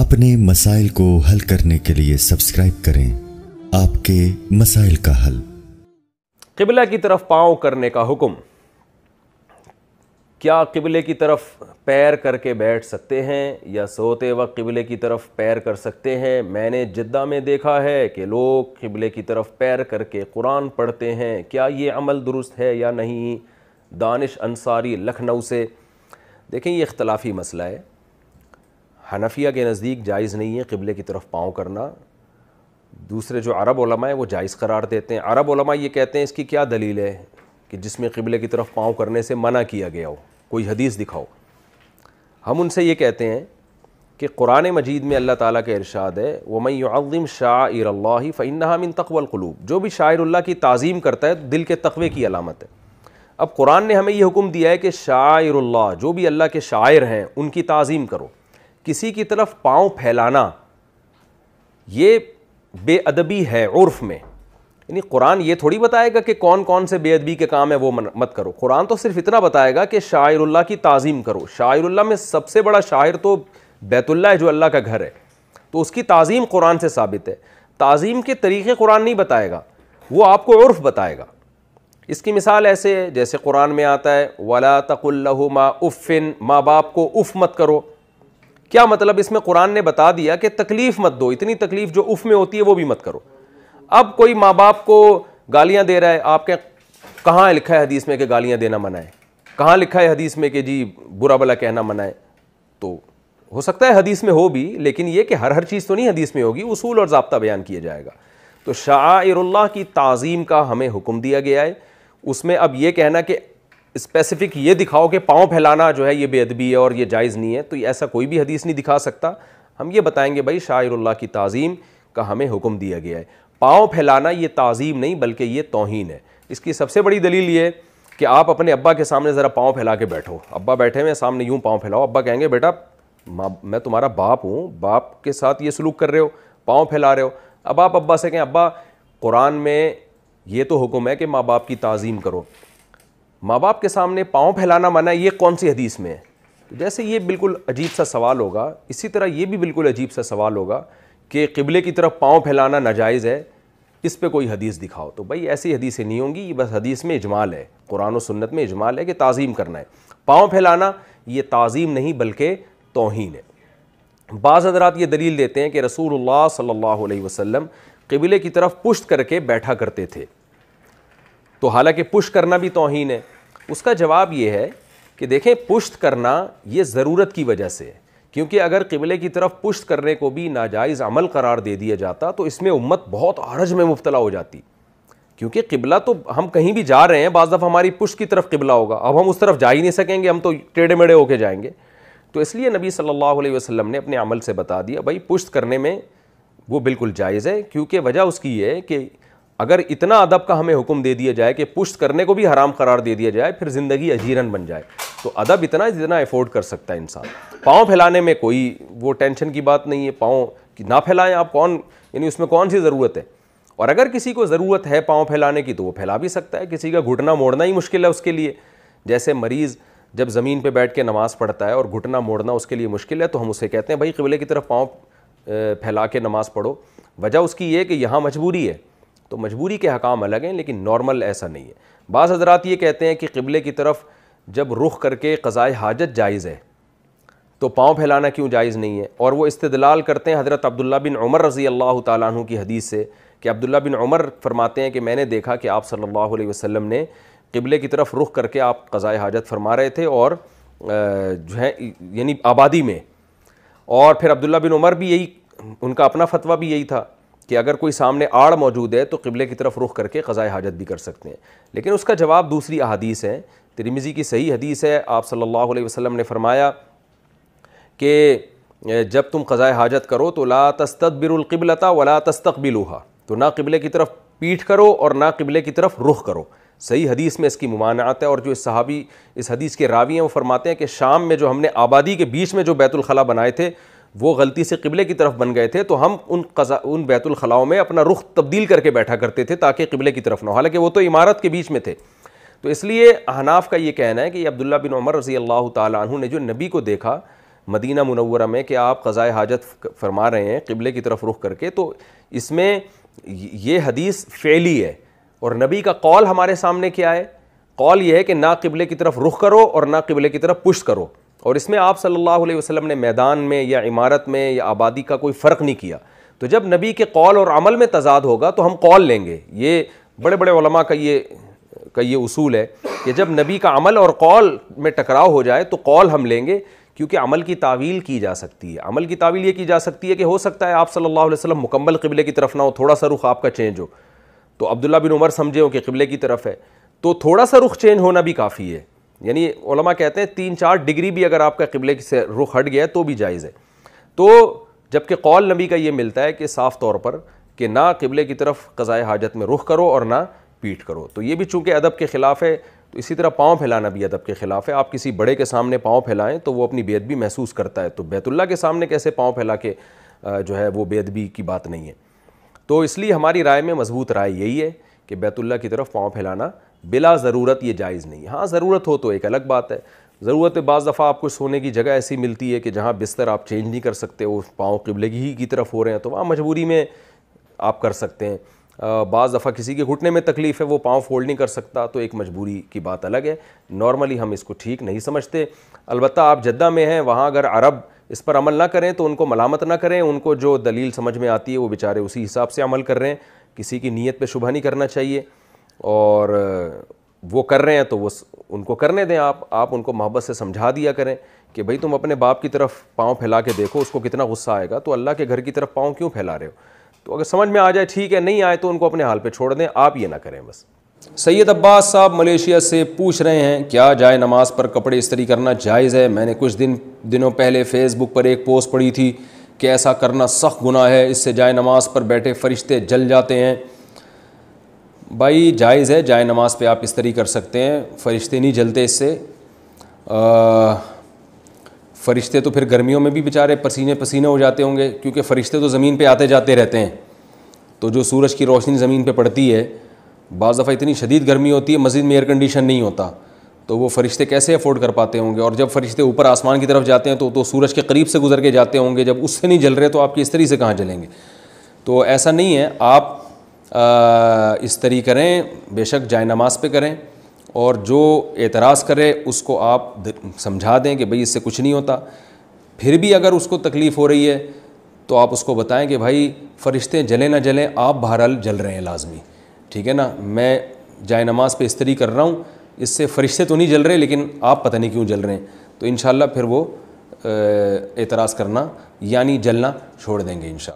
اپنے مسائل کو حل کرنے کے لیے سبسکرائب کریں آپ کے مسائل کا حل قبلہ کی طرف پاؤں کرنے کا حکم کیا قبلے کی طرف پیر کر کے بیٹھ سکتے ہیں یا سوتے وقت قبلے کی طرف پیر کر سکتے ہیں میں نے جدہ میں دیکھا ہے کہ لوگ قبلے کی طرف پیر کر کے قرآن پڑھتے ہیں کیا یہ عمل درست ہے یا نہیں دانش انصاری لکھنؤ سے دیکھیں یہ اختلافی مسئلہ ہے حنفیہ کے نزدیک جائز نہیں ہے قبلے کی طرف پاؤں کرنا دوسرے جو عرب علماء ہیں وہ جائز قرار دیتے ہیں عرب علماء یہ کہتے ہیں اس کی کیا دلیل ہے کہ جس میں قبلے کی طرف پاؤں کرنے سے منع کیا گیا ہو کوئی حدیث دکھاؤ ہم ان سے یہ کہتے ہیں کہ قرآن مجید میں اللہ تعالیٰ کا ارشاد ہے وہ عظیم شاہ ار اللہ ہی فعنّام القلوب جو بھی شاعر اللہ کی تعظیم کرتا ہے دل کے تقوی کی علامت ہے اب قرآن نے ہمیں یہ حکم دیا ہے کہ شاعر اللہ جو بھی اللہ کے شاعر ہیں ان کی تعظیم کرو کسی کی طرف پاؤں پھیلانا یہ بے ادبی ہے عرف میں یعنی قرآن یہ تھوڑی بتائے گا کہ کون کون سے بے ادبی کے کام ہے وہ مت کرو قرآن تو صرف اتنا بتائے گا کہ شاعر اللہ کی تعظیم کرو شاعر اللہ میں سب سے بڑا شاعر تو بیت اللہ ہے جو اللہ کا گھر ہے تو اس کی تعظیم قرآن سے ثابت ہے تعظیم کے طریقے قرآن نہیں بتائے گا وہ آپ کو عرف بتائے گا اس کی مثال ایسے ہے جیسے قرآن میں آتا ہے ولا تقُ اللہ ما افن ماں باپ کو اف مت کرو کیا مطلب اس میں قرآن نے بتا دیا کہ تکلیف مت دو اتنی تکلیف جو اف میں ہوتی ہے وہ بھی مت کرو اب کوئی ماں باپ کو گالیاں دے رہا ہے آپ کے کہاں لکھا ہے حدیث میں کہ گالیاں دینا منع ہے کہاں لکھا ہے حدیث میں کہ جی برا بلا کہنا منع ہے تو ہو سکتا ہے حدیث میں ہو بھی لیکن یہ کہ ہر ہر چیز تو نہیں حدیث میں ہوگی اصول اور ضابطہ بیان کیا جائے گا تو شاعر اللہ کی تعظیم کا ہمیں حکم دیا گیا ہے اس میں اب یہ کہنا کہ اسپیسیفک یہ دکھاؤ کہ پاؤں پھیلانا جو ہے یہ بے ادبی ہے اور یہ جائز نہیں ہے تو ایسا کوئی بھی حدیث نہیں دکھا سکتا ہم یہ بتائیں گے بھائی شاعر اللہ کی تعظیم کا ہمیں حکم دیا گیا ہے پاؤں پھیلانا یہ تعظیم نہیں بلکہ یہ توہین ہے اس کی سب سے بڑی دلیل یہ ہے کہ آپ اپنے ابا کے سامنے ذرا پاؤں پھیلا کے بیٹھو ابا بیٹھے ہوئے سامنے یوں پاؤں پھیلاؤ ابا کہیں گے بیٹا میں تمہارا باپ ہوں باپ کے ساتھ یہ سلوک کر رہے ہو پاؤں پھیلا رہے ہو اب آپ ابا سے کہیں ابا قرآن میں یہ تو حکم ہے کہ ماں باپ کی تعظیم کرو ماں باپ کے سامنے پاؤں پھیلانا منع ہے یہ کون سی حدیث میں ہے جیسے یہ بالکل عجیب سا سوال ہوگا اسی طرح یہ بھی بالکل عجیب سا سوال ہوگا کہ قبلے کی طرف پاؤں پھیلانا ناجائز ہے اس پہ کوئی حدیث دکھاؤ تو بھائی ایسی حدیثیں نہیں ہوں گی یہ بس حدیث میں اجمال ہے قرآن و سنت میں اجمال ہے کہ تعظیم کرنا ہے پاؤں پھیلانا یہ تعظیم نہیں بلکہ توہین ہے بعض حضرات یہ دلیل دیتے ہیں کہ رسول اللہ صلی اللہ علیہ وسلم قبلے کی طرف پشت کر کے بیٹھا کرتے تھے تو حالانکہ پشت کرنا بھی توہین ہے اس کا جواب یہ ہے کہ دیکھیں پشت کرنا یہ ضرورت کی وجہ سے کیونکہ اگر قبلے کی طرف پشت کرنے کو بھی ناجائز عمل قرار دے دیا جاتا تو اس میں امت بہت عرج میں مبتلا ہو جاتی کیونکہ قبلہ تو ہم کہیں بھی جا رہے ہیں بعض دفعہ ہماری پشت کی طرف قبلہ ہوگا اب ہم اس طرف جا ہی نہیں سکیں گے ہم تو ٹیڑھے میڑھے ہو کے جائیں گے تو اس لیے نبی صلی اللہ علیہ وسلم نے اپنے عمل سے بتا دیا بھائی پشت کرنے میں وہ بالکل جائز ہے کیونکہ وجہ اس کی یہ ہے کہ اگر اتنا ادب کا ہمیں حکم دے دیا جائے کہ پشت کرنے کو بھی حرام قرار دے دیا جائے پھر زندگی اجیرن بن جائے تو ادب اتنا اتنا افورڈ کر سکتا ہے انسان پاؤں پھیلانے میں کوئی وہ ٹینشن کی بات نہیں ہے پاؤں نہ پھیلائیں آپ کون یعنی اس میں کون سی ضرورت ہے اور اگر کسی کو ضرورت ہے پاؤں پھیلانے کی تو وہ پھیلا بھی سکتا ہے کسی کا گھٹنا موڑنا ہی مشکل ہے اس کے لیے جیسے مریض جب زمین پہ بیٹھ کے نماز پڑھتا ہے اور گھٹنا موڑنا اس کے لیے مشکل ہے تو ہم اسے کہتے ہیں بھائی قبلے کی طرف پاؤں پھیلا کے نماز پڑھو وجہ اس کی یہ کہ یہاں مجبوری ہے تو مجبوری کے حکام الگ ہیں لیکن نارمل ایسا نہیں ہے بعض حضرات یہ کہتے ہیں کہ قبلے کی طرف جب رخ کر کے قضائے حاجت جائز ہے تو پاؤں پھیلانا کیوں جائز نہیں ہے اور وہ استدلال کرتے ہیں حضرت عبداللہ بن عمر رضی اللہ تعالیٰ عنہ کی حدیث سے کہ عبداللہ بن عمر فرماتے ہیں کہ میں نے دیکھا کہ آپ صلی اللہ علیہ وسلم نے قبلے کی طرف رخ کر کے آپ قضائے حاجت فرما رہے تھے اور جو ہے یعنی آبادی میں اور پھر عبداللہ بن عمر بھی یہی ان کا اپنا فتویٰ بھی یہی تھا کہ اگر کوئی سامنے آڑ موجود ہے تو قبلے کی طرف رخ کر کے قضائے حاجت بھی کر سکتے ہیں لیکن اس کا جواب دوسری احادیث ہے ترمیزی کی صحیح حدیث ہے آپ صلی اللہ علیہ وسلم نے فرمایا کہ جب تم قضائے حاجت کرو تو لا تستدبر القبلتا ولا تستقبلوها تو نہ قبلے کی طرف پیٹھ کرو اور نہ قبلے کی طرف رخ کرو صحیح حدیث میں اس کی ممانعت ہے اور جو اس صحابی اس حدیث کے راوی ہیں وہ فرماتے ہیں کہ شام میں جو ہم نے آبادی کے بیچ میں جو بیت الخلاء بنائے تھے وہ غلطی سے قبلے کی طرف بن گئے تھے تو ہم ان قضا ان بیت الخلاؤں میں اپنا رخ تبدیل کر کے بیٹھا کرتے تھے تاکہ قبلے کی طرف نہ ہو حالانکہ وہ تو عمارت کے بیچ میں تھے تو اس لیے احناف کا یہ کہنا ہے کہ عبداللہ بن عمر رضی اللہ تعالیٰ عنہ نے جو نبی کو دیکھا مدینہ منورہ میں کہ آپ قضائے حاجت فرما رہے ہیں قبلے کی طرف رخ کر کے تو اس میں یہ حدیث فعلی ہے اور نبی کا قول ہمارے سامنے کیا ہے قول یہ ہے کہ نہ قبلے کی طرف رخ کرو اور نہ قبلے کی طرف پش کرو اور اس میں آپ صلی اللہ علیہ وسلم نے میدان میں یا عمارت میں یا آبادی کا کوئی فرق نہیں کیا تو جب نبی کے قول اور عمل میں تضاد ہوگا تو ہم قول لیں گے یہ بڑے بڑے علماء کا یہ کا یہ اصول ہے کہ جب نبی کا عمل اور قول میں ٹکراؤ ہو جائے تو قول ہم لیں گے کیونکہ عمل کی تعویل کی جا سکتی ہے عمل کی تعویل یہ کی جا سکتی ہے کہ ہو سکتا ہے آپ صلی اللہ علیہ وسلم مکمل قبلے کی طرف نہ ہو تھوڑا سا رخ آپ کا چینج ہو تو عبداللہ بن عمر سمجھے ہو کہ قبلے کی طرف ہے تو تھوڑا سا رخ چینج ہونا بھی کافی ہے یعنی علماء کہتے ہیں تین چار ڈگری بھی اگر آپ کا قبلے سے رخ ہٹ گیا تو بھی جائز ہے تو جب کہ قول نبی کا یہ ملتا ہے کہ صاف طور پر کہ نہ قبلے کی طرف قضائے حاجت میں رخ کرو اور نہ پیٹ کرو تو یہ بھی چونکہ ادب کے خلاف ہے تو اسی طرح پاؤں پھیلانا بھی ادب کے خلاف ہے آپ کسی بڑے کے سامنے پاؤں پھیلائیں تو وہ اپنی بھی محسوس کرتا ہے تو بیت اللہ کے سامنے کیسے پاؤں پھیلا کے جو ہے وہ بھی کی بات نہیں ہے تو اس لیے ہماری رائے میں مضبوط رائے یہی ہے کہ بیت اللہ کی طرف پاؤں پھیلانا بلا ضرورت یہ جائز نہیں ہاں ضرورت ہو تو ایک الگ بات ہے ضرورت بعض دفعہ آپ کو سونے کی جگہ ایسی ملتی ہے کہ جہاں بستر آپ چینج نہیں کر سکتے وہ پاؤں قبلگی کی طرف ہو رہے ہیں تو وہاں مجبوری میں آپ کر سکتے ہیں بعض دفعہ کسی کے گھٹنے میں تکلیف ہے وہ پاؤں فولڈ نہیں کر سکتا تو ایک مجبوری کی بات الگ ہے نارملی ہم اس کو ٹھیک نہیں سمجھتے البتہ آپ جدہ میں ہیں وہاں اگر عرب اس پر عمل نہ کریں تو ان کو ملامت نہ کریں ان کو جو دلیل سمجھ میں آتی ہے وہ بیچارے اسی حساب سے عمل کر رہے ہیں کسی کی نیت پہ شبہ نہیں کرنا چاہیے اور وہ کر رہے ہیں تو وہ ان کو کرنے دیں آپ آپ ان کو محبت سے سمجھا دیا کریں کہ بھائی تم اپنے باپ کی طرف پاؤں پھیلا کے دیکھو اس کو کتنا غصہ آئے گا تو اللہ کے گھر کی طرف پاؤں کیوں پھیلا رہے ہو تو اگر سمجھ میں آ جائے ٹھیک ہے نہیں آئے تو ان کو اپنے حال پہ چھوڑ دیں آپ یہ نہ کریں بس سید عباس صاحب ملیشیا سے پوچھ رہے ہیں کیا جائے نماز پر کپڑے استری کرنا جائز ہے میں نے کچھ دن دنوں پہلے فیس بک پر ایک پوسٹ پڑھی تھی کہ ایسا کرنا سخت گناہ ہے اس سے جائے نماز پر بیٹھے فرشتے جل جاتے ہیں بھائی جائز ہے جائے نماز پہ آپ استری کر سکتے ہیں فرشتے نہیں جلتے اس سے فرشتے تو پھر گرمیوں میں بھی بیچارے پسینے پسینے ہو جاتے ہوں گے کیونکہ فرشتے تو زمین پہ آتے جاتے رہتے ہیں تو جو سورج کی روشنی زمین پہ پڑتی ہے بعض دفعہ اتنی شدید گرمی ہوتی ہے مزید میں ایئر کنڈیشن نہیں ہوتا تو وہ فرشتے کیسے افورڈ کر پاتے ہوں گے اور جب فرشتے اوپر آسمان کی طرف جاتے ہیں تو تو سورج کے قریب سے گزر کے جاتے ہوں گے جب اس سے نہیں جل رہے تو آپ کی اس طرح سے کہاں جلیں گے تو ایسا نہیں ہے آپ استری کریں بے شک جائے نماز پہ کریں اور جو اعتراض کرے اس کو آپ سمجھا دیں کہ بھائی اس سے کچھ نہیں ہوتا پھر بھی اگر اس کو تکلیف ہو رہی ہے تو آپ اس کو بتائیں کہ بھائی فرشتے جلیں نہ جلیں آپ بہرحال جل رہے ہیں لازمی ٹھیک ہے نا میں جائے نماز پہ استری کر رہا ہوں اس سے فرشتے تو نہیں جل رہے لیکن آپ پتہ نہیں کیوں جل رہے ہیں تو انشاءاللہ پھر وہ اعتراض کرنا یعنی جلنا چھوڑ دیں گے انشاءاللہ